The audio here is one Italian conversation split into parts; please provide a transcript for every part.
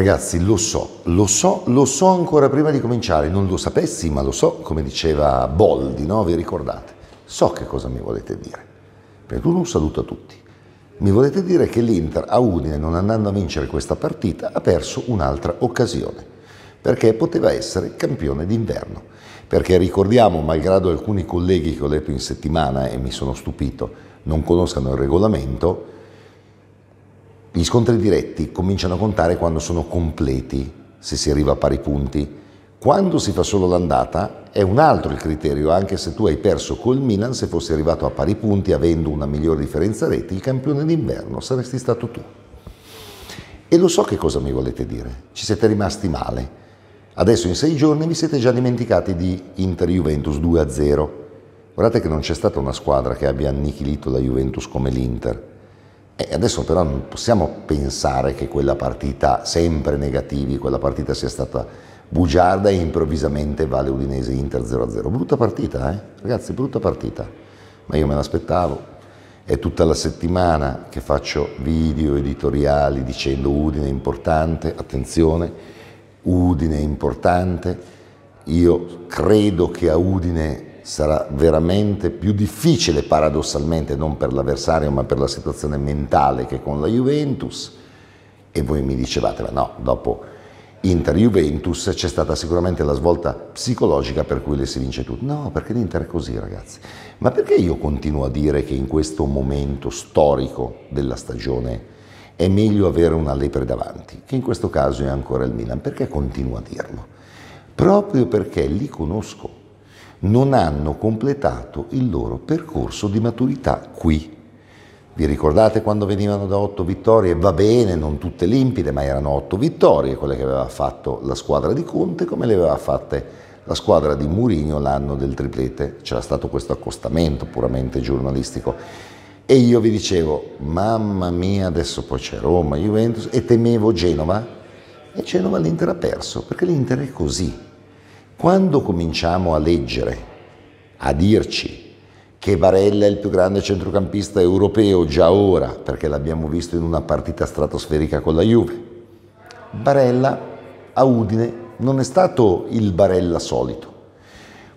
Ragazzi, lo so, lo so, lo so ancora prima di cominciare, non lo sapessi, ma lo so, come diceva Boldi, no? Vi ricordate? So che cosa mi volete dire. Perché tu non a tutti. Mi volete dire che l'Inter a Udine, non andando a vincere questa partita, ha perso un'altra occasione, perché poteva essere campione d'inverno. Perché ricordiamo, malgrado alcuni colleghi che ho letto in settimana e mi sono stupito, non conoscano il regolamento, gli scontri diretti cominciano a contare quando sono completi, se si arriva a pari punti. Quando si fa solo l'andata è un altro il criterio, anche se tu hai perso col Milan, se fossi arrivato a pari punti avendo una migliore differenza reti, il campione d'inverno saresti stato tu. E lo so che cosa mi volete dire, ci siete rimasti male. Adesso in sei giorni vi siete già dimenticati di Inter-Juventus 2-0. Guardate che non c'è stata una squadra che abbia annichilito la Juventus come l'Inter. E adesso però non possiamo pensare che quella partita, sempre negativi, quella partita sia stata bugiarda e improvvisamente vale Udinese Inter 0-0. Brutta partita, eh? Ragazzi, brutta partita. Ma io me l'aspettavo. È tutta la settimana che faccio video editoriali dicendo Udine è importante, attenzione, Udine è importante. Io credo che a Udine sarà veramente più difficile paradossalmente non per l'avversario ma per la situazione mentale che con la Juventus e voi mi dicevate ma no, dopo Inter-Juventus c'è stata sicuramente la svolta psicologica per cui le si vince tutto. No, perché l'Inter è così ragazzi. Ma perché io continuo a dire che in questo momento storico della stagione è meglio avere una lepre davanti, che in questo caso è ancora il Milan? Perché continuo a dirlo? Proprio perché li conosco non hanno completato il loro percorso di maturità qui. Vi ricordate quando venivano da otto vittorie? Va bene, non tutte limpide, ma erano otto vittorie, quelle che aveva fatto la squadra di Conte, come le aveva fatte la squadra di Mourinho l'anno del triplete. C'era stato questo accostamento puramente giornalistico. E io vi dicevo, mamma mia, adesso poi c'è Roma, Juventus, e temevo Genova, e Genova l'Inter ha perso, perché l'Inter è così, quando cominciamo a leggere, a dirci che Barella è il più grande centrocampista europeo già ora, perché l'abbiamo visto in una partita stratosferica con la Juve, Barella a Udine non è stato il Barella solito.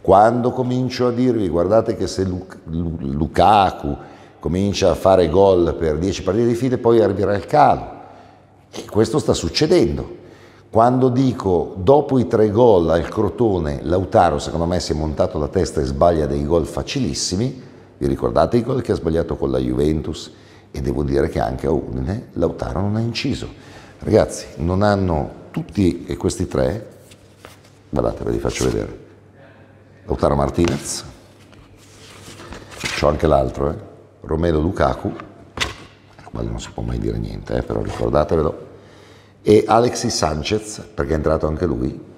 Quando comincio a dirvi, guardate che se Lukaku comincia a fare gol per 10 partite di file, poi arriverà il calo. E questo sta succedendo quando dico dopo i tre gol al Crotone, Lautaro secondo me si è montato la testa e sbaglia dei gol facilissimi, vi ricordate i gol che ha sbagliato con la Juventus? E devo dire che anche a Udine Lautaro non ha inciso. Ragazzi, non hanno tutti e questi tre, guardate ve li faccio vedere, Lautaro Martinez, c'ho anche l'altro, eh? Romelo Lukaku, al quale non si può mai dire niente, eh? però ricordatevelo, e Alexis Sanchez, perché è entrato anche lui.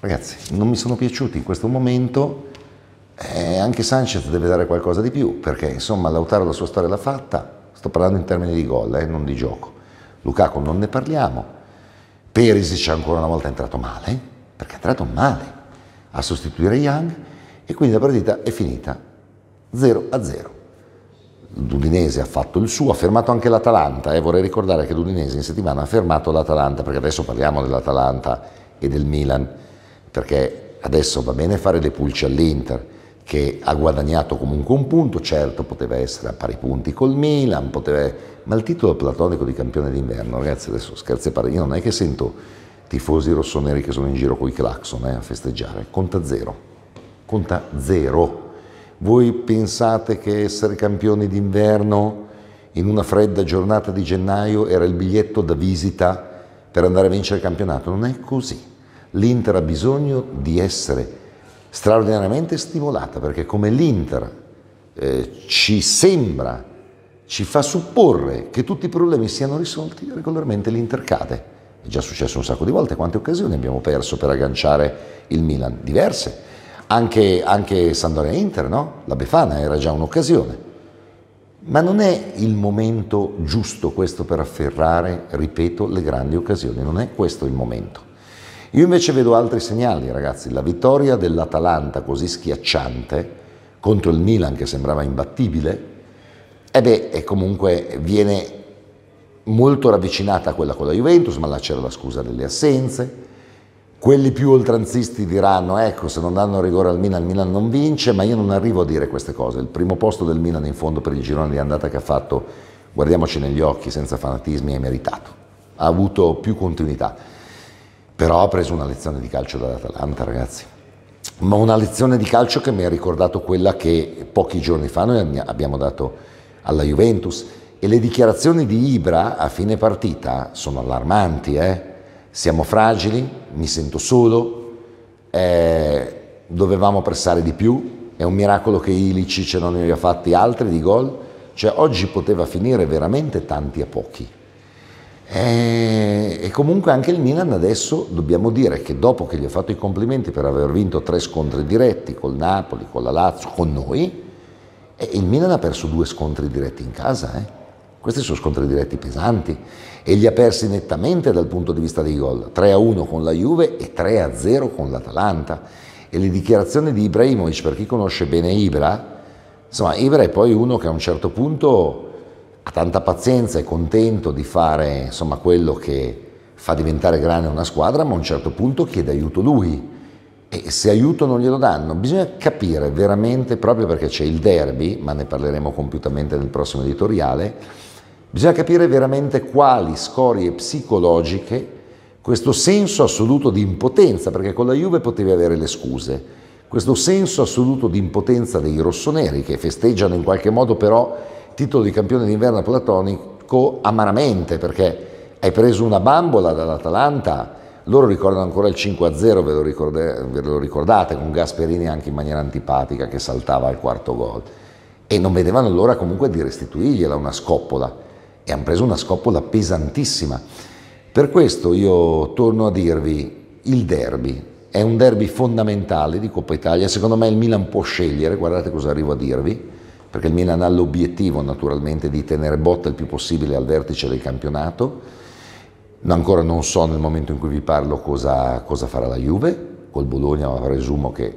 Ragazzi, non mi sono piaciuti in questo momento, eh, anche Sanchez deve dare qualcosa di più, perché insomma Lautaro la sua storia l'ha fatta, sto parlando in termini di gol, eh, non di gioco. Lukaku non ne parliamo. Perisic ancora una volta è entrato male, perché è entrato male a sostituire Young e quindi la partita è finita 0 a 0. L'Udinese ha fatto il suo, ha fermato anche l'Atalanta, eh, vorrei ricordare che l'Udinese in settimana ha fermato l'Atalanta, perché adesso parliamo dell'Atalanta e del Milan, perché adesso va bene fare le pulce all'Inter, che ha guadagnato comunque un punto, certo poteva essere a pari punti col Milan, poteva... ma il titolo platonico di campione d'inverno, ragazzi adesso scherzi a parte, io non è che sento tifosi rossoneri che sono in giro con i clacson eh, a festeggiare, conta zero, conta zero. Voi pensate che essere campioni d'inverno in una fredda giornata di gennaio era il biglietto da visita per andare a vincere il campionato? Non è così. L'Inter ha bisogno di essere straordinariamente stimolata perché come l'Inter eh, ci sembra, ci fa supporre che tutti i problemi siano risolti, regolarmente l'Inter cade. È già successo un sacco di volte, quante occasioni abbiamo perso per agganciare il Milan? Diverse anche, anche Sampdoria-Inter, no? La Befana era già un'occasione. Ma non è il momento giusto questo per afferrare, ripeto, le grandi occasioni, non è questo il momento. Io invece vedo altri segnali, ragazzi. La vittoria dell'Atalanta così schiacciante contro il Milan che sembrava imbattibile, e eh beh, comunque viene molto ravvicinata a quella con la Juventus, ma là c'era la scusa delle assenze. Quelli più oltranzisti diranno, ecco, se non danno rigore al Milan, il Milan non vince, ma io non arrivo a dire queste cose. Il primo posto del Milan in fondo per il girone di andata che ha fatto, guardiamoci negli occhi, senza fanatismi, è meritato. Ha avuto più continuità. Però ha preso una lezione di calcio dall'Atalanta, ragazzi. Ma una lezione di calcio che mi ha ricordato quella che pochi giorni fa noi abbiamo dato alla Juventus. E le dichiarazioni di Ibra a fine partita sono allarmanti, eh? siamo fragili, mi sento solo, eh, dovevamo pressare di più, è un miracolo che Ilicic non ne abbia fatti altri di gol, cioè oggi poteva finire veramente tanti a pochi. Eh, e, comunque anche il Milan adesso dobbiamo dire che dopo che gli ho fatto i complimenti per aver vinto tre scontri diretti col Napoli, con la Lazio, con noi, eh, il Milan ha perso due scontri diretti in casa. Eh? Questi sono scontri diretti pesanti e li ha persi nettamente dal punto di vista dei gol, 3-1 con la Juve e 3-0 con l'Atalanta. E le dichiarazioni di Ibrahimovic, per chi conosce bene Ibra, insomma Ibra è poi uno che a un certo punto ha tanta pazienza, è contento di fare insomma, quello che fa diventare grande una squadra, ma a un certo punto chiede aiuto lui. E se aiuto non glielo danno, bisogna capire veramente, proprio perché c'è il derby, ma ne parleremo compiutamente nel prossimo editoriale, Bisogna capire veramente quali scorie psicologiche questo senso assoluto di impotenza, perché con la Juve potevi avere le scuse, questo senso assoluto di impotenza dei rossoneri che festeggiano in qualche modo però titolo di campione d'inverno platonico amaramente perché hai preso una bambola dall'Atalanta, loro ricordano ancora il 5-0, ve lo, ricordate, ve lo ricordate, con Gasperini anche in maniera antipatica che saltava al quarto gol e non vedevano l'ora comunque di restituirgliela una scoppola e hanno preso una scoppola pesantissima. Per questo io torno a dirvi il derby. È un derby fondamentale di Coppa Italia, secondo me il Milan può scegliere, guardate cosa arrivo a dirvi, perché il Milan ha l'obiettivo naturalmente di tenere botta il più possibile al vertice del campionato, ancora non so nel momento in cui vi parlo cosa, cosa farà la Juve, col Bologna ma presumo che,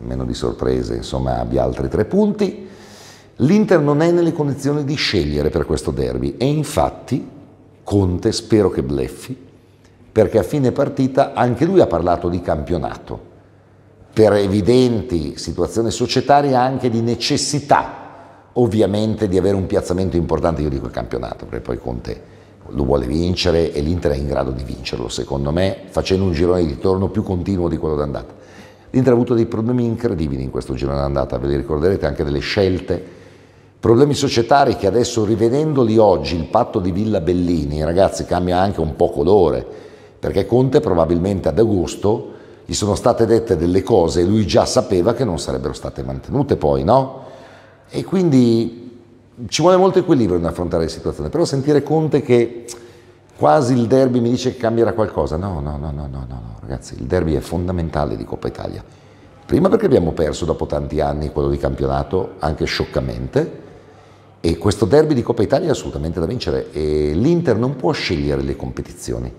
meno di sorprese, insomma, abbia altri tre punti, L'Inter non è nelle condizioni di scegliere per questo derby e infatti Conte, spero che bleffi, perché a fine partita anche lui ha parlato di campionato, per evidenti situazioni societarie anche di necessità ovviamente di avere un piazzamento importante, io dico il campionato, perché poi Conte lo vuole vincere e l'Inter è in grado di vincerlo, secondo me, facendo un girone di ritorno più continuo di quello d'andata. L'Inter ha avuto dei problemi incredibili in questo girone d'andata, ve li ricorderete anche delle scelte Problemi societari che adesso rivedendoli oggi, il patto di Villa Bellini, ragazzi, cambia anche un po' colore, perché Conte probabilmente ad agosto gli sono state dette delle cose e lui già sapeva che non sarebbero state mantenute poi, no? E quindi ci vuole molto equilibrio nell'affrontare la situazione, però sentire Conte che quasi il derby mi dice che cambierà qualcosa, no, no, no, no, no, no, ragazzi, il derby è fondamentale di Coppa Italia. Prima perché abbiamo perso dopo tanti anni quello di campionato, anche scioccamente, e questo derby di Coppa Italia è assolutamente da vincere e l'Inter non può scegliere le competizioni.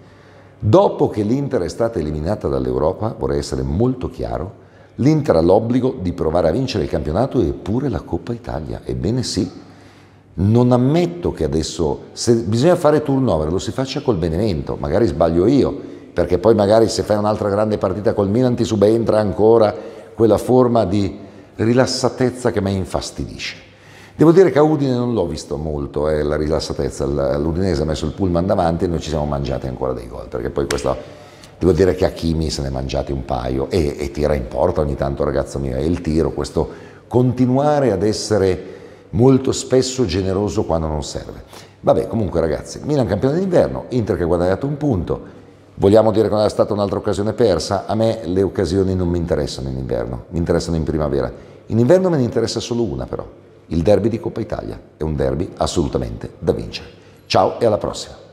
Dopo che l'Inter è stata eliminata dall'Europa, vorrei essere molto chiaro, l'Inter ha l'obbligo di provare a vincere il campionato e pure la Coppa Italia. Ebbene sì, non ammetto che adesso, se bisogna fare turnover, lo si faccia col Benevento, magari sbaglio io, perché poi magari se fai un'altra grande partita col Milan ti subentra ancora quella forma di rilassatezza che mi infastidisce. Devo dire che a Udine non l'ho visto molto, eh, la rilassatezza, l'Udinese ha messo il pullman davanti e noi ci siamo mangiati ancora dei gol, perché poi questo, devo dire che a Hakimi se ne è mangiati un paio e, e tira in porta ogni tanto ragazzo mio, è il tiro, questo continuare ad essere molto spesso generoso quando non serve. Vabbè, comunque ragazzi, Milan campione d'inverno, Inter che ha guadagnato un punto, vogliamo dire che non è stata un'altra occasione persa? A me le occasioni non mi interessano in inverno, mi interessano in primavera. In inverno me ne interessa solo una però, il derby di Coppa Italia è un derby assolutamente da vincere. Ciao e alla prossima!